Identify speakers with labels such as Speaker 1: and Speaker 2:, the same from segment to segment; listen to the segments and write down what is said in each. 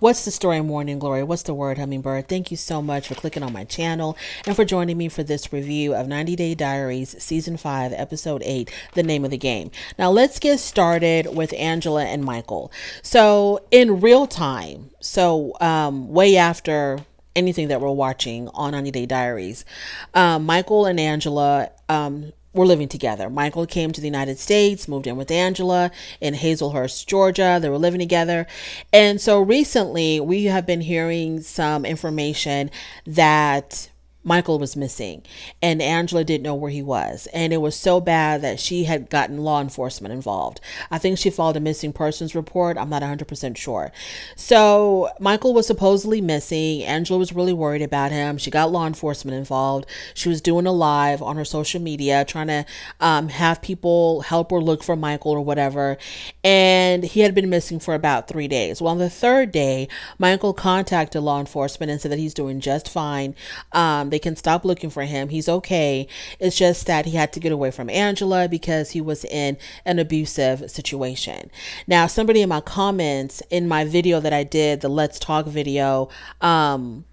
Speaker 1: What's the story, Morning Glory? What's the word, Hummingbird? Thank you so much for clicking on my channel and for joining me for this review of 90 Day Diaries Season 5, Episode 8, The Name of the Game. Now, let's get started with Angela and Michael. So, in real time, so um, way after anything that we're watching on 90 Day Diaries, um, Michael and Angela um, were living together. Michael came to the United States, moved in with Angela in Hazelhurst, Georgia. They were living together. And so recently, we have been hearing some information that Michael was missing and Angela didn't know where he was. And it was so bad that she had gotten law enforcement involved. I think she filed a missing persons report. I'm not 100% sure. So Michael was supposedly missing. Angela was really worried about him. She got law enforcement involved. She was doing a live on her social media trying to um, have people help or look for Michael or whatever. And he had been missing for about three days. Well, on the third day, Michael contacted law enforcement and said that he's doing just fine. Um, they can stop looking for him. He's okay. It's just that he had to get away from Angela because he was in an abusive situation. Now, somebody in my comments in my video that I did, the Let's Talk video, um,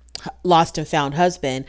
Speaker 1: Lost and Found Husband,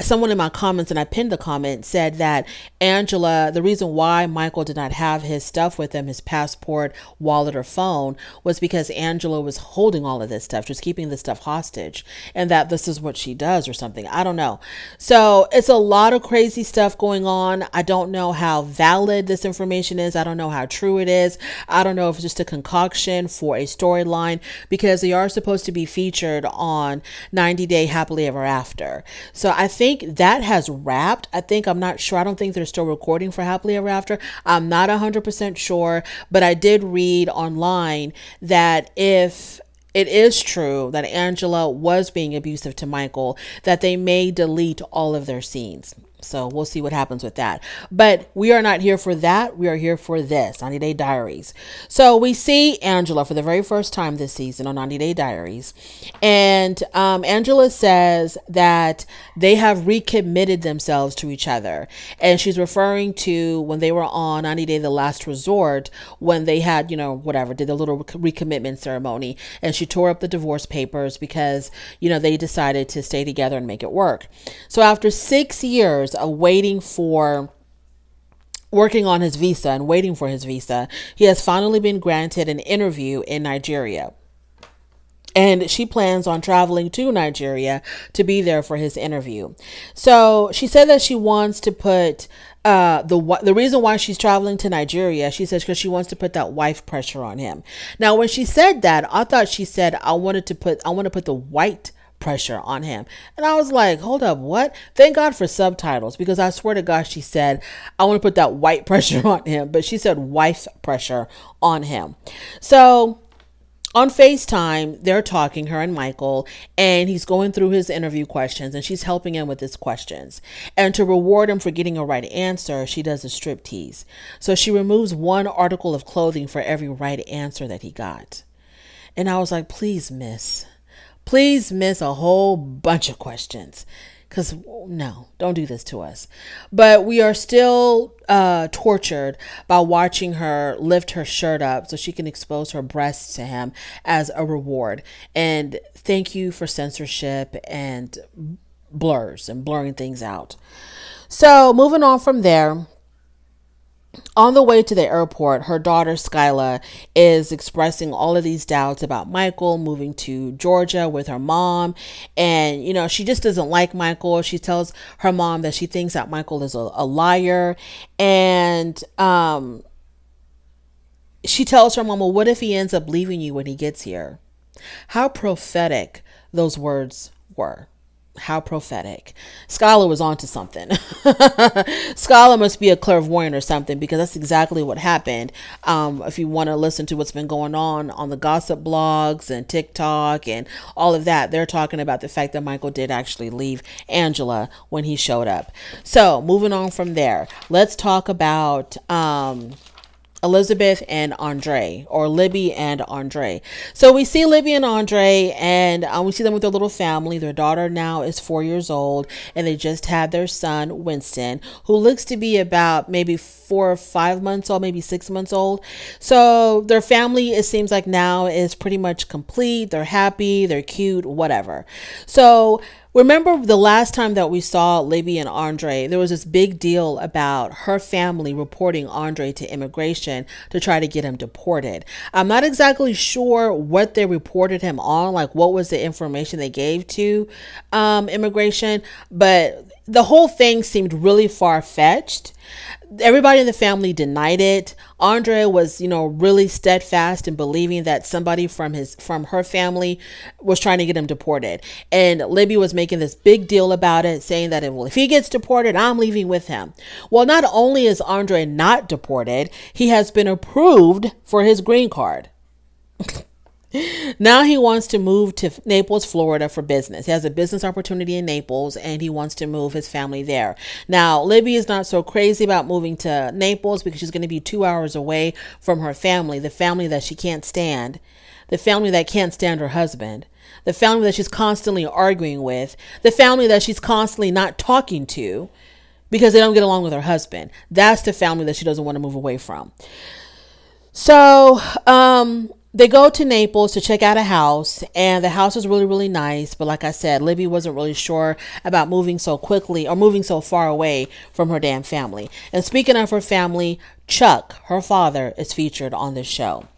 Speaker 1: someone in my comments and I pinned the comment said that Angela, the reason why Michael did not have his stuff with him, his passport, wallet, or phone, was because Angela was holding all of this stuff, just keeping this stuff hostage, and that this is what she does or something. I don't know. So it's a lot of crazy stuff going on. I don't know how valid this information is. I don't know how true it is. I don't know if it's just a concoction for a storyline because they are supposed to be featured on 90 Day Happily Ever After. So I think think that has wrapped. I think I'm not sure. I don't think they're still recording for Happily Ever After. I'm not 100% sure, but I did read online that if it is true that Angela was being abusive to Michael, that they may delete all of their scenes. So we'll see what happens with that. But we are not here for that. We are here for this 90 Day Diaries. So we see Angela for the very first time this season on 90 Day Diaries. And um, Angela says that they have recommitted themselves to each other. And she's referring to when they were on 90 Day The Last Resort, when they had, you know, whatever, did the little recommitment ceremony. And she tore up the divorce papers because, you know, they decided to stay together and make it work. So after six years, years uh, waiting for working on his visa and waiting for his visa, he has finally been granted an interview in Nigeria. And she plans on traveling to Nigeria to be there for his interview. So she said that she wants to put uh, the the reason why she's traveling to Nigeria, she says, because she wants to put that wife pressure on him. Now, when she said that, I thought she said, "I wanted to put I want to put the white pressure on him. And I was like, hold up, what? Thank God for subtitles because I swear to God, she said, I want to put that white pressure on him, but she said wife's pressure on him. So on FaceTime, they're talking, her and Michael, and he's going through his interview questions and she's helping him with his questions. And to reward him for getting a right answer, she does a strip tease. So she removes one article of clothing for every right answer that he got. And I was like, please, miss, Please miss a whole bunch of questions because no, don't do this to us. But we are still uh, tortured by watching her lift her shirt up so she can expose her breasts to him as a reward. And thank you for censorship and blurs and blurring things out. So moving on from there on the way to the airport, her daughter Skyla is expressing all of these doubts about Michael moving to Georgia with her mom. And, you know, she just doesn't like Michael. She tells her mom that she thinks that Michael is a, a liar. And, um, she tells her mom, well, what if he ends up leaving you when he gets here? How prophetic those words were how prophetic. Scholar was onto something. Scholar must be a clairvoyant or something because that's exactly what happened. Um, if you want to listen to what's been going on on the gossip blogs and TikTok and all of that, they're talking about the fact that Michael did actually leave Angela when he showed up. So moving on from there, let's talk about. Um, Elizabeth and Andre, or Libby and Andre. So we see Libby and Andre, and um, we see them with their little family. Their daughter now is four years old, and they just had their son, Winston, who looks to be about maybe four or five months old, maybe six months old. So their family, it seems like now, is pretty much complete. They're happy, they're cute, whatever. So Remember the last time that we saw Libby and Andre, there was this big deal about her family reporting Andre to immigration to try to get him deported. I'm not exactly sure what they reported him on, like what was the information they gave to um, immigration, but the whole thing seemed really far fetched everybody in the family denied it. Andre was, you know, really steadfast in believing that somebody from his from her family was trying to get him deported. And Libby was making this big deal about it, saying that if, well, if he gets deported, I'm leaving with him. Well, not only is Andre not deported, he has been approved for his green card now he wants to move to Naples, Florida for business. He has a business opportunity in Naples and he wants to move his family there. Now, Libby is not so crazy about moving to Naples because she's going to be two hours away from her family, the family that she can't stand, the family that can't stand her husband, the family that she's constantly arguing with, the family that she's constantly not talking to because they don't get along with her husband. That's the family that she doesn't want to move away from. So, um, they go to Naples to check out a house, and the house is really, really nice. But like I said, Libby wasn't really sure about moving so quickly or moving so far away from her damn family. And speaking of her family, Chuck, her father, is featured on this show.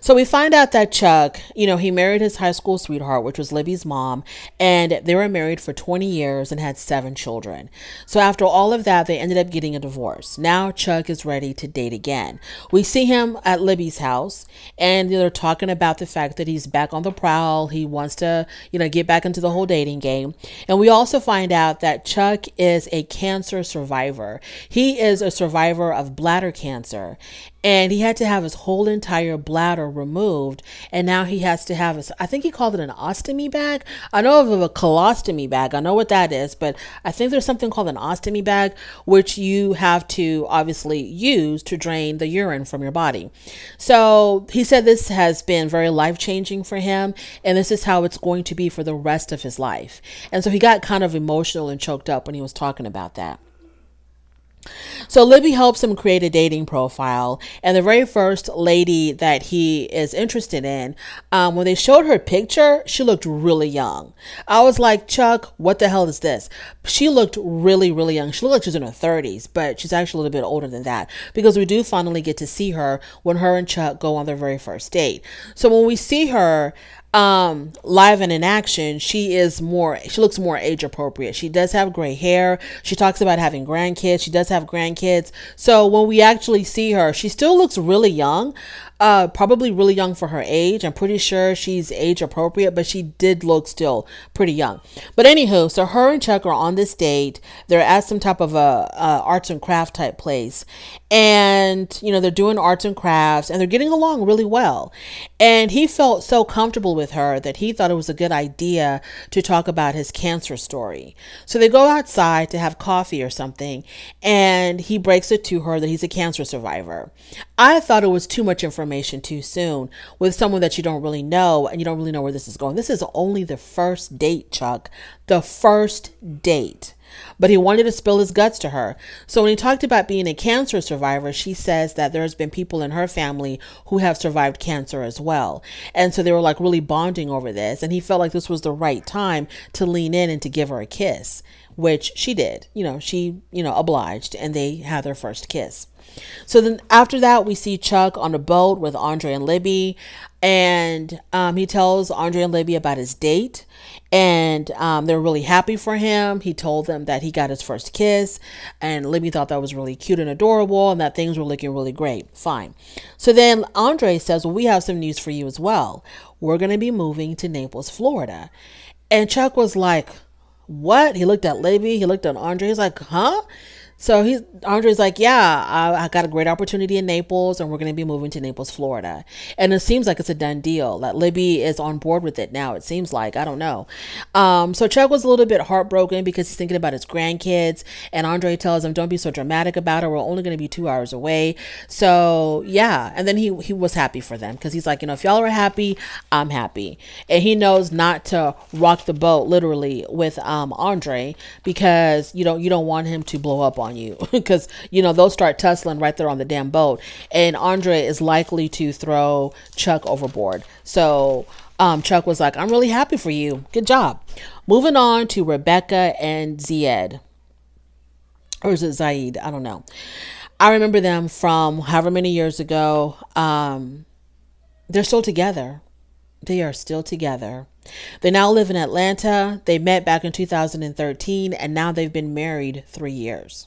Speaker 1: So we find out that Chuck, you know, he married his high school sweetheart, which was Libby's mom, and they were married for 20 years and had seven children. So after all of that, they ended up getting a divorce. Now Chuck is ready to date again. We see him at Libby's house, and they're talking about the fact that he's back on the prowl. He wants to, you know, get back into the whole dating game. And we also find out that Chuck is a cancer survivor, he is a survivor of bladder cancer cancer and he had to have his whole entire bladder removed and now he has to have a. I think he called it an ostomy bag i know of a colostomy bag i know what that is but i think there's something called an ostomy bag which you have to obviously use to drain the urine from your body so he said this has been very life changing for him and this is how it's going to be for the rest of his life and so he got kind of emotional and choked up when he was talking about that so Libby helps him create a dating profile, and the very first lady that he is interested in, um, when they showed her picture, she looked really young. I was like, Chuck, what the hell is this? She looked really, really young. She looked like she's in her thirties, but she's actually a little bit older than that because we do finally get to see her when her and Chuck go on their very first date. So when we see her, um live and in action she is more she looks more age appropriate she does have gray hair she talks about having grandkids she does have grandkids so when we actually see her she still looks really young uh, probably really young for her age. I'm pretty sure she's age appropriate, but she did look still pretty young. But anywho, so her and Chuck are on this date. They're at some type of a, a arts and craft type place, and you know they're doing arts and crafts, and they're getting along really well. And he felt so comfortable with her that he thought it was a good idea to talk about his cancer story. So they go outside to have coffee or something, and he breaks it to her that he's a cancer survivor. I thought it was too much information information too soon with someone that you don't really know and you don't really know where this is going. This is only the first date, Chuck. The first date but he wanted to spill his guts to her. So when he talked about being a cancer survivor, she says that there's been people in her family who have survived cancer as well. And so they were like really bonding over this. And he felt like this was the right time to lean in and to give her a kiss, which she did. You know, she, you know, obliged and they had their first kiss. So then after that, we see Chuck on a boat with Andre and Libby and um, he tells Andre and Libby about his date, and um, they're really happy for him. He told them that he got his first kiss, and Libby thought that was really cute and adorable, and that things were looking really great. Fine. So then Andre says, "Well, we have some news for you as well. We're going to be moving to Naples, Florida," and Chuck was like, "What?" He looked at Libby. He looked at Andre. He's like, "Huh?" So he's Andre's like, yeah, I, I, got a great opportunity in Naples, and we're going to be moving to Naples, Florida. And it seems like it's a done deal. Like Libby is on board with it now. It seems like I don't know. Um, so Chuck was a little bit heartbroken because he's thinking about his grandkids, and Andre tells him, "Don't be so dramatic about it. We're only going to be two hours away." So yeah, and then he he was happy for them because he's like, you know, if y'all are happy, I'm happy, and he knows not to rock the boat literally with um Andre because you don't you don't want him to blow up on on you because you know they'll start tussling right there on the damn boat. And Andre is likely to throw Chuck overboard. So um, Chuck was like, "I'm really happy for you. Good job." Moving on to Rebecca and Zayed, or is it Zaid? I don't know. I remember them from however many years ago. Um, they're still together. They are still together. They now live in Atlanta. They met back in 2013 and now they've been married three years.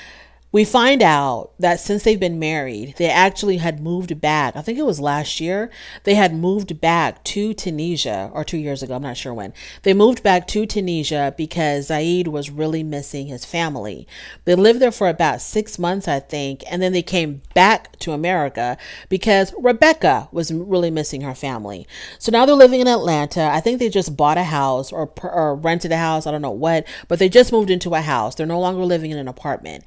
Speaker 1: We find out that since they've been married, they actually had moved back. I think it was last year. They had moved back to Tunisia or two years ago. I'm not sure when. They moved back to Tunisia because Zaid was really missing his family. They lived there for about six months, I think. And then they came back to America because Rebecca was really missing her family. So now they're living in Atlanta. I think they just bought a house or, or rented a house. I don't know what, but they just moved into a house. They're no longer living in an apartment.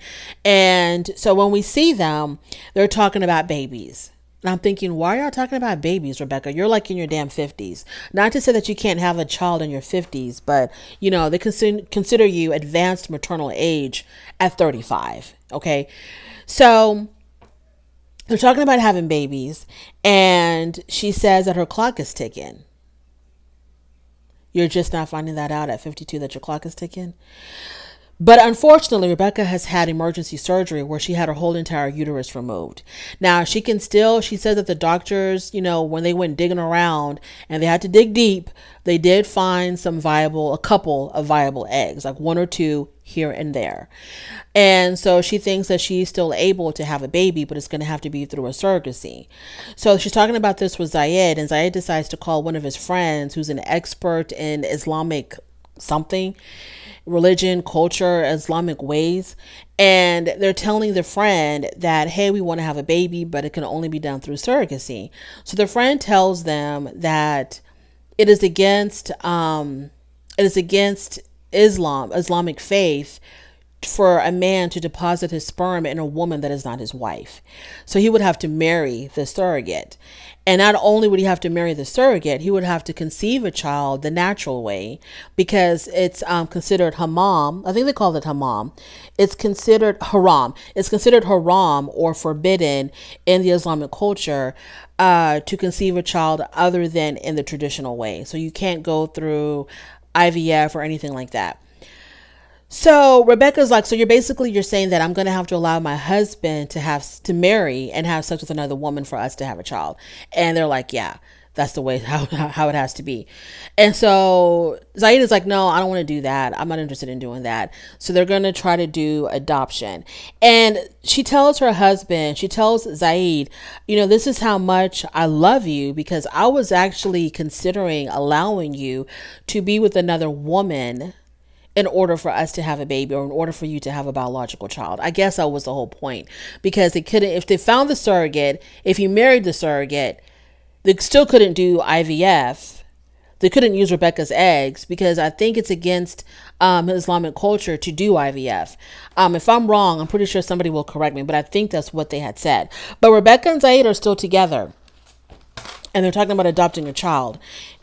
Speaker 1: And so when we see them, they're talking about babies. And I'm thinking, why are y'all talking about babies, Rebecca? You're like in your damn 50s. Not to say that you can't have a child in your 50s, but you know, they consider, consider you advanced maternal age at 35. Okay. So they're talking about having babies, and she says that her clock is ticking. You're just not finding that out at 52 that your clock is ticking. But unfortunately, Rebecca has had emergency surgery where she had her whole entire uterus removed. Now, she can still, she says that the doctors, you know, when they went digging around and they had to dig deep, they did find some viable, a couple of viable eggs, like one or two here and there. And so she thinks that she's still able to have a baby, but it's going to have to be through a surrogacy. So she's talking about this with Zayed, and Zayed decides to call one of his friends who's an expert in Islamic something religion, culture, Islamic ways. And they're telling their friend that, hey, we want to have a baby, but it can only be done through surrogacy. So the friend tells them that it is against um, it is against Islam, Islamic faith for a man to deposit his sperm in a woman that is not his wife. So he would have to marry the surrogate. And not only would he have to marry the surrogate, he would have to conceive a child the natural way because it's um, considered hamam. I think they call it hamam. It's considered haram. It's considered haram or forbidden in the Islamic culture uh, to conceive a child other than in the traditional way. So you can't go through IVF or anything like that. So Rebecca's like, so you're basically you're saying that I'm going to have to allow my husband to have to marry and have sex with another woman for us to have a child. And they're like, yeah, that's the way how how it has to be. And so is like, no, I don't want to do that. I'm not interested in doing that. So they're going to try to do adoption. And she tells her husband, she tells Zaid, you know, this is how much I love you because I was actually considering allowing you to be with another woman in order for us to have a baby or in order for you to have a biological child. I guess that was the whole point because they couldn't, if they found the surrogate, if you married the surrogate, they still couldn't do IVF. They couldn't use Rebecca's eggs because I think it's against um, Islamic culture to do IVF. Um, if I'm wrong, I'm pretty sure somebody will correct me, but I think that's what they had said. But Rebecca and Zaid are still together and they're talking about adopting a child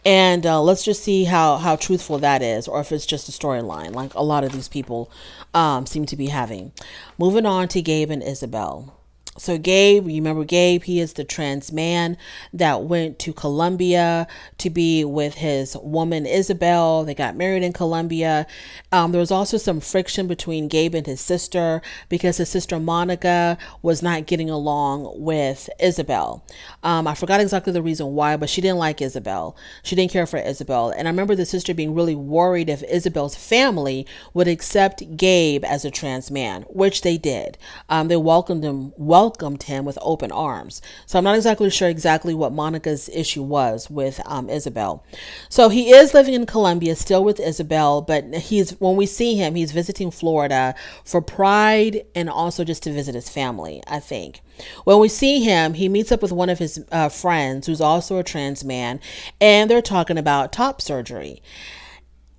Speaker 1: and uh, let's just see how how truthful that is or if it's just a storyline like a lot of these people um, seem to be having moving on to gabe and isabel so Gabe, you remember Gabe, he is the trans man that went to Colombia to be with his woman Isabel. They got married in Colombia. Um, there was also some friction between Gabe and his sister because his sister Monica was not getting along with Isabel. Um, I forgot exactly the reason why, but she didn't like Isabel. She didn't care for Isabel. And I remember the sister being really worried if Isabel's family would accept Gabe as a trans man, which they did. Um, they welcomed him well welcomed him with open arms. So I'm not exactly sure exactly what Monica's issue was with um, Isabel. So he is living in Colombia still with Isabel, but he's when we see him, he's visiting Florida for pride and also just to visit his family, I think. When we see him, he meets up with one of his uh, friends who's also a trans man, and they're talking about top surgery.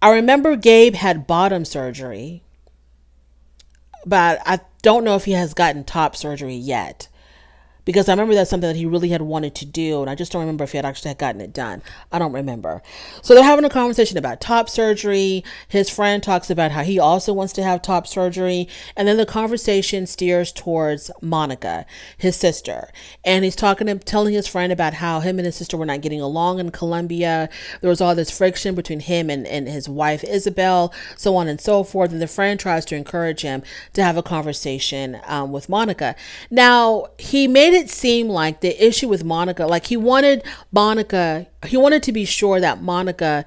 Speaker 1: I remember Gabe had bottom surgery, but I don't know if he has gotten top surgery yet because I remember that's something that he really had wanted to do, and I just don't remember if he had actually had gotten it done. I don't remember. So they're having a conversation about top surgery. His friend talks about how he also wants to have top surgery, and then the conversation steers towards Monica, his sister, and he's talking to telling his friend about how him and his sister were not getting along in Colombia. There was all this friction between him and, and his wife Isabel, so on and so forth. And the friend tries to encourage him to have a conversation um, with Monica. Now he made made it seem like the issue with Monica, like he wanted Monica, he wanted to be sure that Monica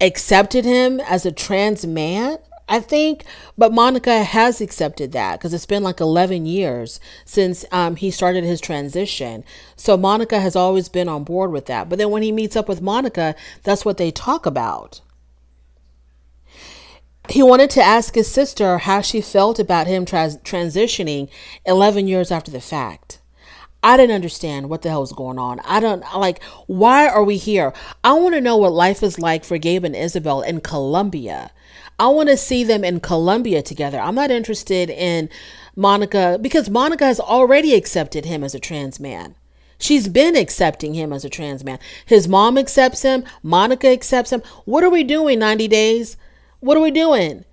Speaker 1: accepted him as a trans man. I think, but Monica has accepted that because it's been like 11 years since um, he started his transition. So Monica has always been on board with that. But then when he meets up with Monica, that's what they talk about he wanted to ask his sister how she felt about him transitioning 11 years after the fact. I didn't understand what the hell was going on. I don't like why are we here? I want to know what life is like for Gabe and Isabel in Colombia. I want to see them in Colombia together. I'm not interested in Monica because Monica has already accepted him as a trans man. She's been accepting him as a trans man. His mom accepts him, Monica accepts him. What are we doing 90 days? What are we doing?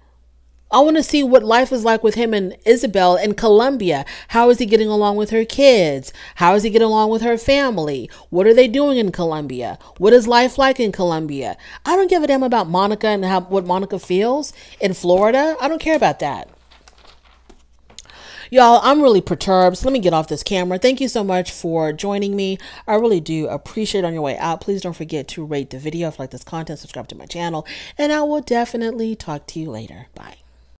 Speaker 1: I want to see what life is like with him and Isabel in Colombia. How is he getting along with her kids? How is he getting along with her family? What are they doing in Colombia? What is life like in Colombia? I don't give a damn about Monica and how what Monica feels in Florida. I don't care about that. Y'all, I'm really perturbed. So let me get off this camera. Thank you so much for joining me. I really do appreciate it on your way out. Please don't forget to rate the video if you like this content, subscribe to my channel, and I will definitely talk to you later. Bye.